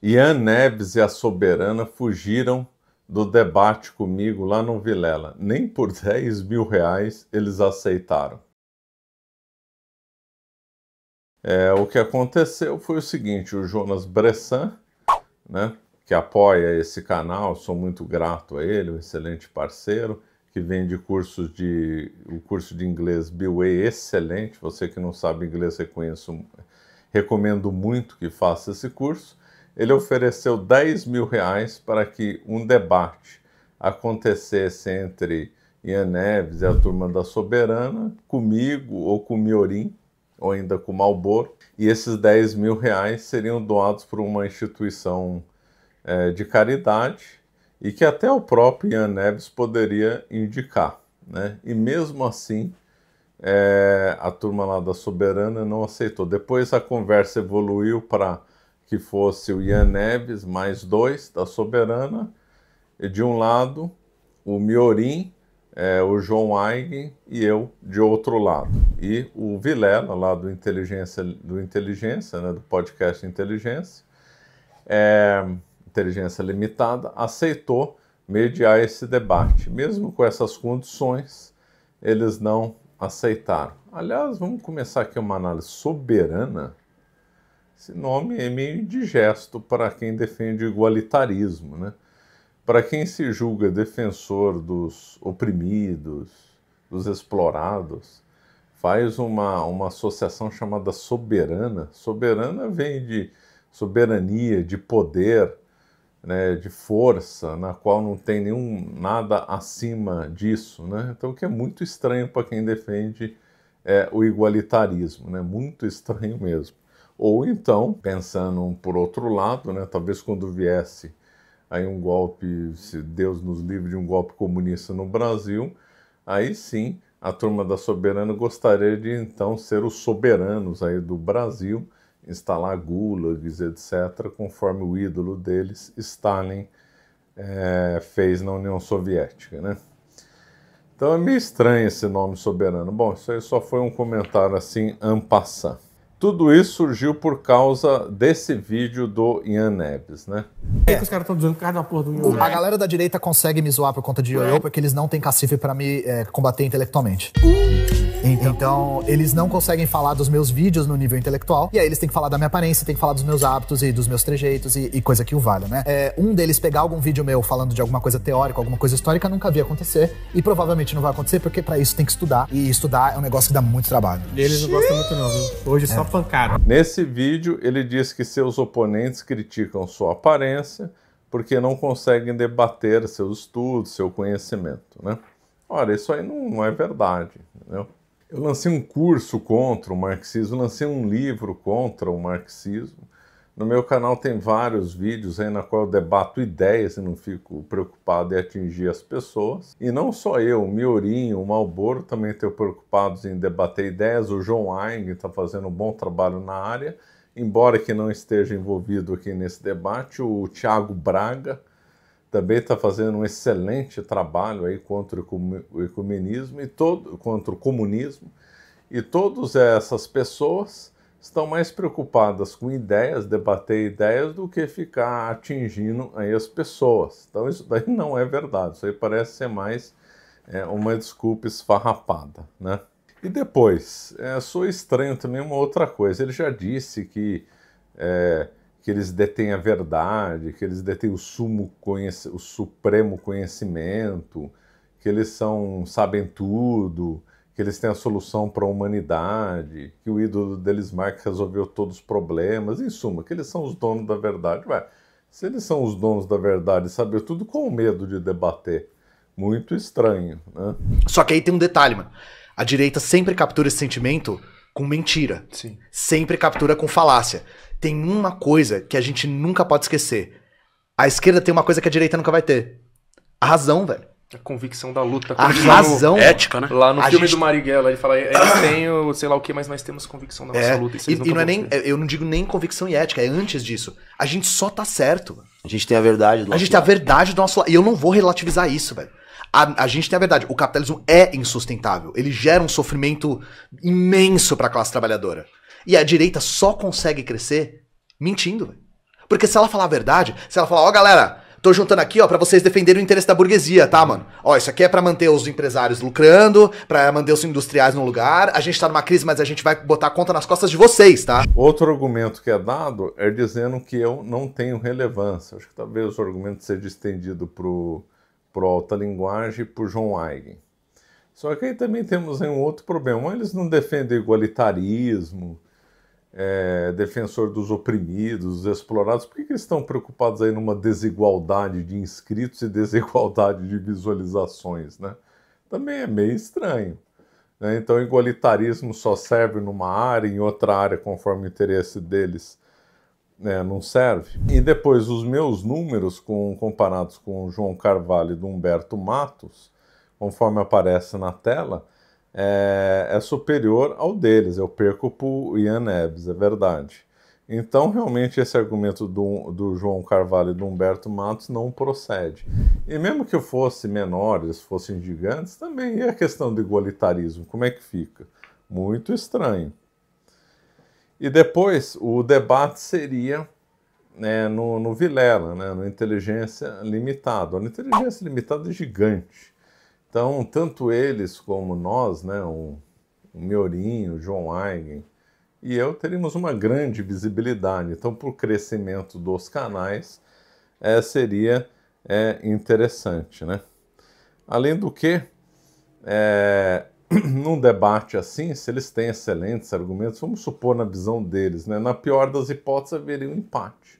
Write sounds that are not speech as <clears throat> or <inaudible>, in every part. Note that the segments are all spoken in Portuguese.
Ian Neves e a Soberana fugiram do debate comigo lá no Vilela. Nem por 10 mil reais eles aceitaram. É, o que aconteceu foi o seguinte: o Jonas Bressan, né, que apoia esse canal, sou muito grato a ele, um excelente parceiro, que vende cursos de o curso de inglês BWay excelente. Você que não sabe inglês, reconheço, recomendo muito que faça esse curso ele ofereceu 10 mil reais para que um debate acontecesse entre Ian Neves e a turma da Soberana, comigo ou com Miorim, ou ainda com Malboro, e esses 10 mil reais seriam doados por uma instituição é, de caridade e que até o próprio Ian Neves poderia indicar. Né? E mesmo assim, é, a turma lá da Soberana não aceitou. Depois a conversa evoluiu para que fosse o Ian Neves mais dois da Soberana, e de um lado o Miorim, é, o João Aig e eu de outro lado. E o Vilela, lá do Inteligência, do Inteligência, né, do podcast Inteligência, é, Inteligência Limitada, aceitou mediar esse debate. Mesmo com essas condições, eles não aceitaram. Aliás, vamos começar aqui uma análise soberana esse nome é meio indigesto para quem defende igualitarismo, né? Para quem se julga defensor dos oprimidos, dos explorados, faz uma, uma associação chamada soberana. Soberana vem de soberania, de poder, né, de força, na qual não tem nenhum nada acima disso, né? Então, o que é muito estranho para quem defende é, o igualitarismo, né? Muito estranho mesmo. Ou então, pensando por outro lado, né, talvez quando viesse aí um golpe, se Deus nos livre de um golpe comunista no Brasil, aí sim a turma da soberana gostaria de então ser os soberanos aí do Brasil, instalar gulags, etc., conforme o ídolo deles, Stalin, é, fez na União Soviética, né? Então é meio estranho esse nome soberano. Bom, isso aí só foi um comentário assim, en passant. Tudo isso surgiu por causa desse vídeo do Ian Neves, né? É. que os caras estão dizendo por causa da porra do Ian Neves. A galera da direita consegue me zoar por conta de Yoyo, porque eles não têm cacife para me é, combater intelectualmente. Uh! Então, então, eles não conseguem falar dos meus vídeos no nível intelectual. E aí eles têm que falar da minha aparência, têm que falar dos meus hábitos e dos meus trejeitos e, e coisa que o valha, né? É, um deles pegar algum vídeo meu falando de alguma coisa teórica, alguma coisa histórica, nunca vi acontecer. E provavelmente não vai acontecer, porque para isso tem que estudar. E estudar é um negócio que dá muito trabalho. E eles não gostam muito, não, viu? Hoje é. só pancada. Nesse vídeo, ele diz que seus oponentes criticam sua aparência porque não conseguem debater seus estudos, seu conhecimento, né? Ora, isso aí não, não é verdade, entendeu? Eu lancei um curso contra o marxismo, lancei um livro contra o marxismo. No meu canal tem vários vídeos aí na qual eu debato ideias e não fico preocupado em atingir as pessoas. E não só eu, o Miorinho, o Malboro também estão preocupados em debater ideias. O João Aing está fazendo um bom trabalho na área, embora que não esteja envolvido aqui nesse debate. O Tiago Braga também está fazendo um excelente trabalho aí contra o ecumenismo e todo contra o comunismo e todas essas pessoas estão mais preocupadas com ideias, debater ideias do que ficar atingindo aí as pessoas. Então isso daí <laughs> não é verdade. Isso aí parece ser mais é, uma desculpa esfarrapada, né? E depois, é, sou estranho também uma outra coisa. Ele já disse que é, que eles detêm a verdade, que eles detêm o, sumo conhece, o supremo conhecimento, que eles são sabem tudo, que eles têm a solução para a humanidade, que o ídolo deles Marx resolveu todos os problemas, em suma, que eles são os donos da verdade. Ué, se eles são os donos da verdade saber tudo com medo de debater, muito estranho, né? Só que aí tem um detalhe, mano. A direita sempre captura esse sentimento com mentira. Sim. Sempre captura com falácia. Tem uma coisa que a gente nunca pode esquecer. A esquerda tem uma coisa que a direita nunca vai ter. A razão, velho. A convicção da luta. A razão. ética, né? Lá no a filme gente... do Marighella, ele fala, eu <coughs> tenho sei lá o que, mas nós temos convicção da nossa é. luta. E, e, não é nem, eu não digo nem convicção e ética, é antes disso. A gente só tá certo. A gente tem a verdade do A gente lado. tem a verdade do nosso lado. E eu não vou relativizar isso, velho. A, a gente tem a verdade, o capitalismo é insustentável. Ele gera um sofrimento imenso para a classe trabalhadora. E a direita só consegue crescer mentindo, Porque se ela falar a verdade, se ela falar, ó, oh, galera, tô juntando aqui, ó, para vocês defenderem o interesse da burguesia, tá, mano? Ó, isso aqui é para manter os empresários lucrando, para manter os industriais no lugar. A gente tá numa crise, mas a gente vai botar a conta nas costas de vocês, tá? Outro argumento que é dado é dizendo que eu não tenho relevância. Acho que talvez o argumento seja estendido pro alta linguagem por John Eigen. Só que aí também temos um outro problema. Eles não defendem igualitarismo, é, defensor dos oprimidos, dos explorados. Por que, que eles estão preocupados aí numa desigualdade de inscritos e desigualdade de visualizações, né? Também é meio estranho. Né? Então, igualitarismo só serve numa área, em outra área, conforme o interesse deles é, não serve. E depois os meus números com, comparados com o João Carvalho e do Humberto Matos, conforme aparece na tela, é, é superior ao deles. Eu perco para o Ian Neves, é verdade. Então, realmente, esse argumento do, do João Carvalho e do Humberto Matos não procede. E mesmo que eu fosse menores, fossem gigantes, também e é a questão do igualitarismo. Como é que fica? Muito estranho. E depois o debate seria né, no, no Vilela, né, no Inteligência Limitada. A Inteligência Limitada é gigante. Então, tanto eles como nós, né, o, o Miorinho, o John Eigen e eu, teríamos uma grande visibilidade. Então, por crescimento dos canais, é, seria é, interessante. Né? Além do que, é, <clears throat> num debate assim, se eles têm excelentes argumentos, vamos supor na visão deles, né? na pior das hipóteses haveria um empate.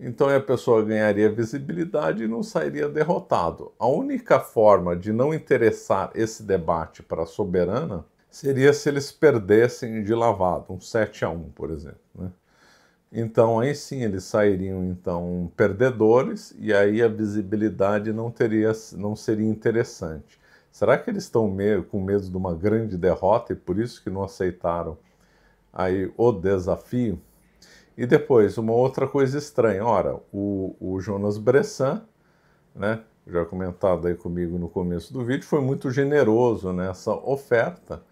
Então a pessoa ganharia visibilidade e não sairia derrotado. A única forma de não interessar esse debate para a soberana seria se eles perdessem de lavado, um 7 a 1, por exemplo. Né? Então aí sim eles sairiam então perdedores e aí a visibilidade não teria não seria interessante. Será que eles estão com medo de uma grande derrota e por isso que não aceitaram aí o desafio? E depois, uma outra coisa estranha. Ora, o, o Jonas Bressan, né, já comentado aí comigo no começo do vídeo, foi muito generoso nessa oferta.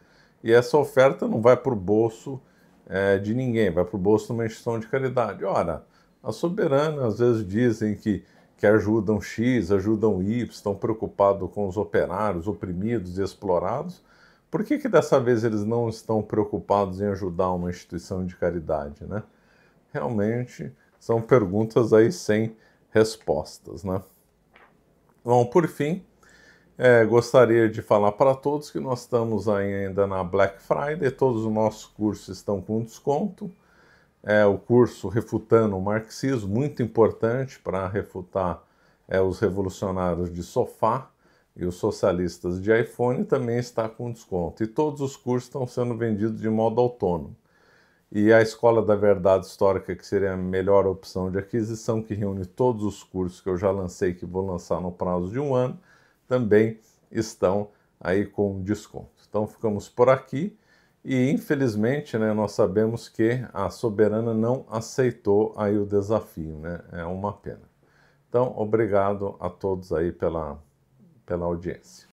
E essa oferta não vai para o bolso é, de ninguém, vai para o bolso de uma instituição de caridade. Ora, as soberanas às vezes dizem que que ajudam X, ajudam Y, estão preocupados com os operários, oprimidos e explorados, por que, que dessa vez eles não estão preocupados em ajudar uma instituição de caridade, né? Realmente são perguntas aí sem respostas, né? Bom, por fim, é, gostaria de falar para todos que nós estamos ainda na Black Friday, todos os nossos cursos estão com desconto é o curso Refutando o Marxismo, muito importante para refutar é, os revolucionários de sofá e os socialistas de iPhone, também está com desconto. E todos os cursos estão sendo vendidos de modo autônomo. E a Escola da Verdade Histórica, que seria a melhor opção de aquisição, que reúne todos os cursos que eu já lancei, que vou lançar no prazo de um ano, também estão aí com desconto. Então ficamos por aqui. E infelizmente, né, nós sabemos que a soberana não aceitou aí o desafio, né? É uma pena. Então, obrigado a todos aí pela, pela audiência.